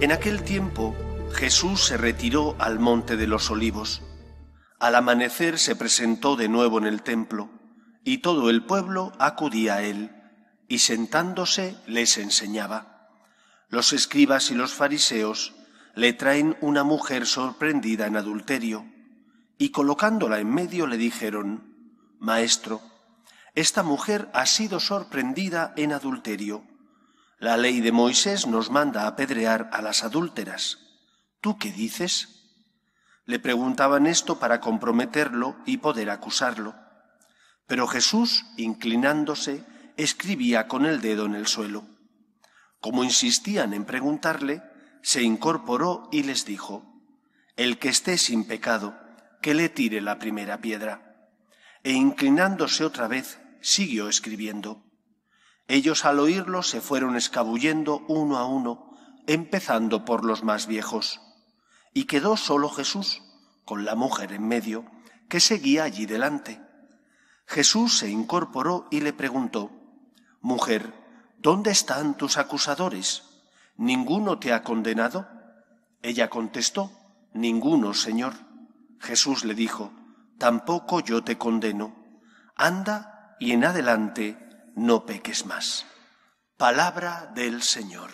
En aquel tiempo Jesús se retiró al monte de los olivos. Al amanecer se presentó de nuevo en el templo, y todo el pueblo acudía a él, y sentándose les enseñaba. Los escribas y los fariseos le traen una mujer sorprendida en adulterio, y colocándola en medio le dijeron, Maestro, esta mujer ha sido sorprendida en adulterio la ley de Moisés nos manda apedrear a las adúlteras. ¿Tú qué dices? Le preguntaban esto para comprometerlo y poder acusarlo. Pero Jesús, inclinándose, escribía con el dedo en el suelo. Como insistían en preguntarle, se incorporó y les dijo, El que esté sin pecado, que le tire la primera piedra. E inclinándose otra vez, siguió escribiendo. Ellos al oírlo se fueron escabullendo uno a uno, empezando por los más viejos. Y quedó solo Jesús, con la mujer en medio, que seguía allí delante. Jesús se incorporó y le preguntó, Mujer, ¿dónde están tus acusadores? ¿Ninguno te ha condenado? Ella contestó, Ninguno, Señor. Jesús le dijo, Tampoco yo te condeno. Anda y en adelante no peques más. Palabra del Señor.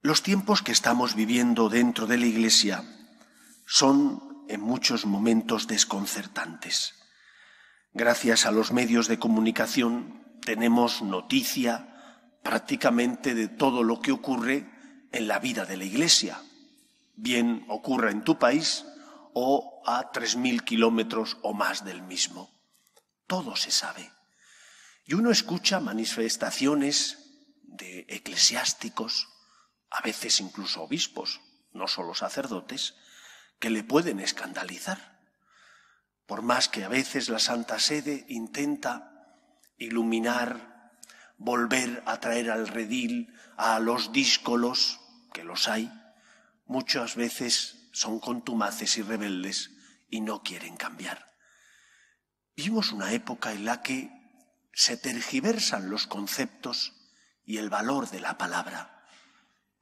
Los tiempos que estamos viviendo dentro de la Iglesia son en muchos momentos desconcertantes. Gracias a los medios de comunicación tenemos noticia prácticamente de todo lo que ocurre en la vida de la Iglesia. Bien ocurra en tu país, o a 3.000 kilómetros o más del mismo. Todo se sabe. Y uno escucha manifestaciones de eclesiásticos, a veces incluso obispos, no solo sacerdotes, que le pueden escandalizar. Por más que a veces la Santa Sede intenta iluminar, volver a traer al redil a los díscolos, que los hay, muchas veces son contumaces y rebeldes y no quieren cambiar. Vimos una época en la que se tergiversan los conceptos y el valor de la palabra.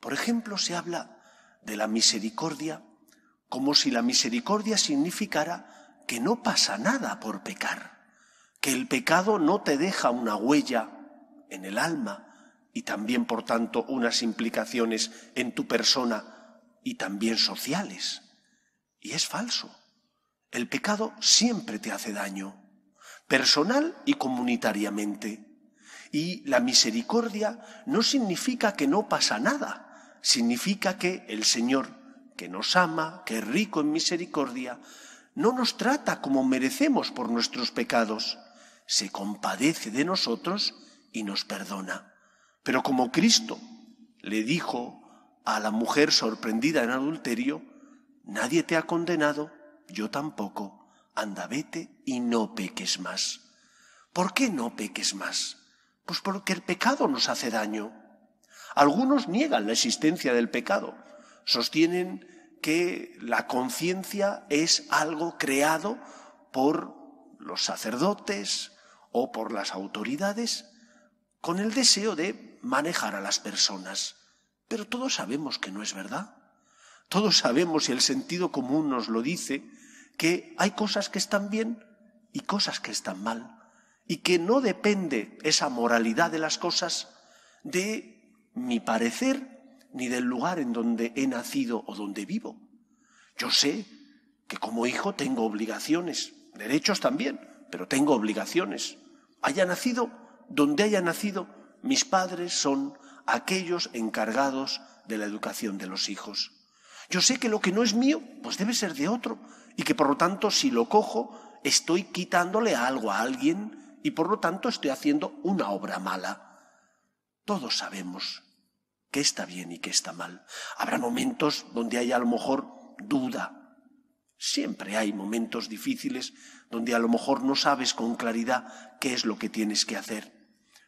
Por ejemplo, se habla de la misericordia como si la misericordia significara que no pasa nada por pecar, que el pecado no te deja una huella en el alma y también, por tanto, unas implicaciones en tu persona y también sociales. Y es falso. El pecado siempre te hace daño, personal y comunitariamente. Y la misericordia no significa que no pasa nada, significa que el Señor, que nos ama, que es rico en misericordia, no nos trata como merecemos por nuestros pecados, se compadece de nosotros y nos perdona. Pero como Cristo le dijo a la mujer sorprendida en adulterio, nadie te ha condenado, yo tampoco, anda vete y no peques más. ¿Por qué no peques más? Pues porque el pecado nos hace daño. Algunos niegan la existencia del pecado, sostienen que la conciencia es algo creado por los sacerdotes o por las autoridades con el deseo de manejar a las personas. Pero todos sabemos que no es verdad. Todos sabemos, y el sentido común nos lo dice, que hay cosas que están bien y cosas que están mal. Y que no depende esa moralidad de las cosas de mi parecer ni del lugar en donde he nacido o donde vivo. Yo sé que como hijo tengo obligaciones, derechos también, pero tengo obligaciones. Haya nacido donde haya nacido, mis padres son aquellos encargados de la educación de los hijos. Yo sé que lo que no es mío, pues debe ser de otro, y que por lo tanto si lo cojo, estoy quitándole algo a alguien y por lo tanto estoy haciendo una obra mala. Todos sabemos qué está bien y qué está mal. Habrá momentos donde hay, a lo mejor duda. Siempre hay momentos difíciles donde a lo mejor no sabes con claridad qué es lo que tienes que hacer.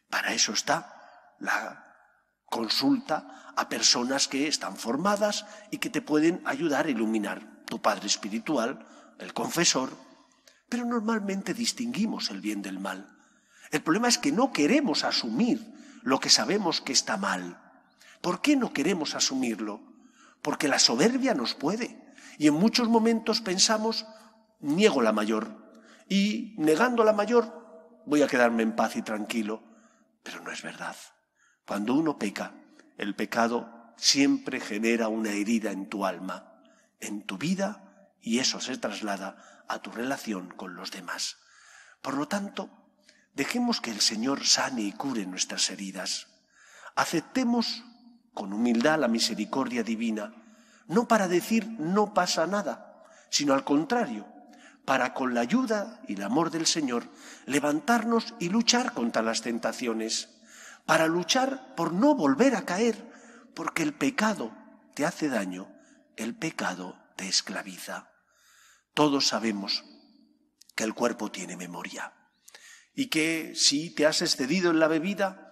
Para eso está la Consulta a personas que están formadas y que te pueden ayudar a iluminar. Tu padre espiritual, el confesor. Pero normalmente distinguimos el bien del mal. El problema es que no queremos asumir lo que sabemos que está mal. ¿Por qué no queremos asumirlo? Porque la soberbia nos puede. Y en muchos momentos pensamos, niego la mayor. Y negando la mayor, voy a quedarme en paz y tranquilo. Pero no es verdad. Cuando uno peca, el pecado siempre genera una herida en tu alma, en tu vida, y eso se traslada a tu relación con los demás. Por lo tanto, dejemos que el Señor sane y cure nuestras heridas. Aceptemos con humildad la misericordia divina, no para decir no pasa nada, sino al contrario, para con la ayuda y el amor del Señor levantarnos y luchar contra las tentaciones para luchar por no volver a caer, porque el pecado te hace daño, el pecado te esclaviza. Todos sabemos que el cuerpo tiene memoria y que si te has excedido en la bebida,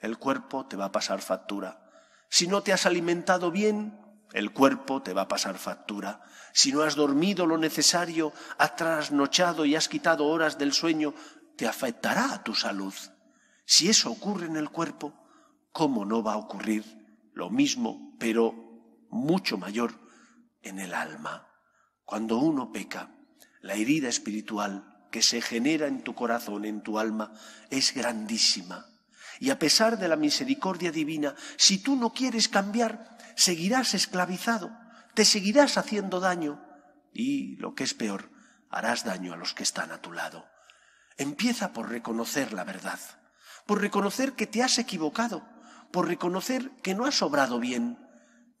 el cuerpo te va a pasar factura. Si no te has alimentado bien, el cuerpo te va a pasar factura. Si no has dormido lo necesario, has trasnochado y has quitado horas del sueño, te afectará a tu salud. Si eso ocurre en el cuerpo, ¿cómo no va a ocurrir lo mismo, pero mucho mayor, en el alma? Cuando uno peca, la herida espiritual que se genera en tu corazón, en tu alma, es grandísima. Y a pesar de la misericordia divina, si tú no quieres cambiar, seguirás esclavizado, te seguirás haciendo daño y, lo que es peor, harás daño a los que están a tu lado. Empieza por reconocer la verdad por reconocer que te has equivocado, por reconocer que no has obrado bien.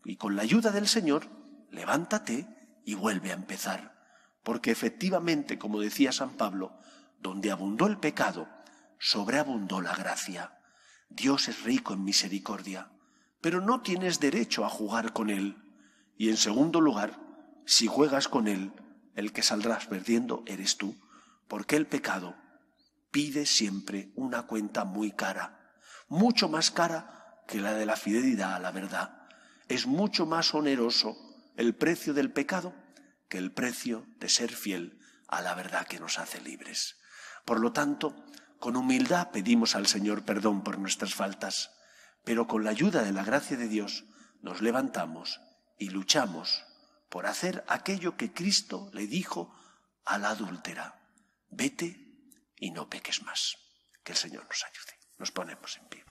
Y con la ayuda del Señor, levántate y vuelve a empezar. Porque efectivamente, como decía San Pablo, donde abundó el pecado, sobreabundó la gracia. Dios es rico en misericordia, pero no tienes derecho a jugar con Él. Y en segundo lugar, si juegas con Él, el que saldrás perdiendo eres tú, porque el pecado pide siempre una cuenta muy cara, mucho más cara que la de la fidelidad a la verdad. Es mucho más oneroso el precio del pecado que el precio de ser fiel a la verdad que nos hace libres. Por lo tanto, con humildad pedimos al Señor perdón por nuestras faltas, pero con la ayuda de la gracia de Dios nos levantamos y luchamos por hacer aquello que Cristo le dijo a la adúltera. Vete y no peques más. Que el Señor nos ayude. Nos ponemos en pie.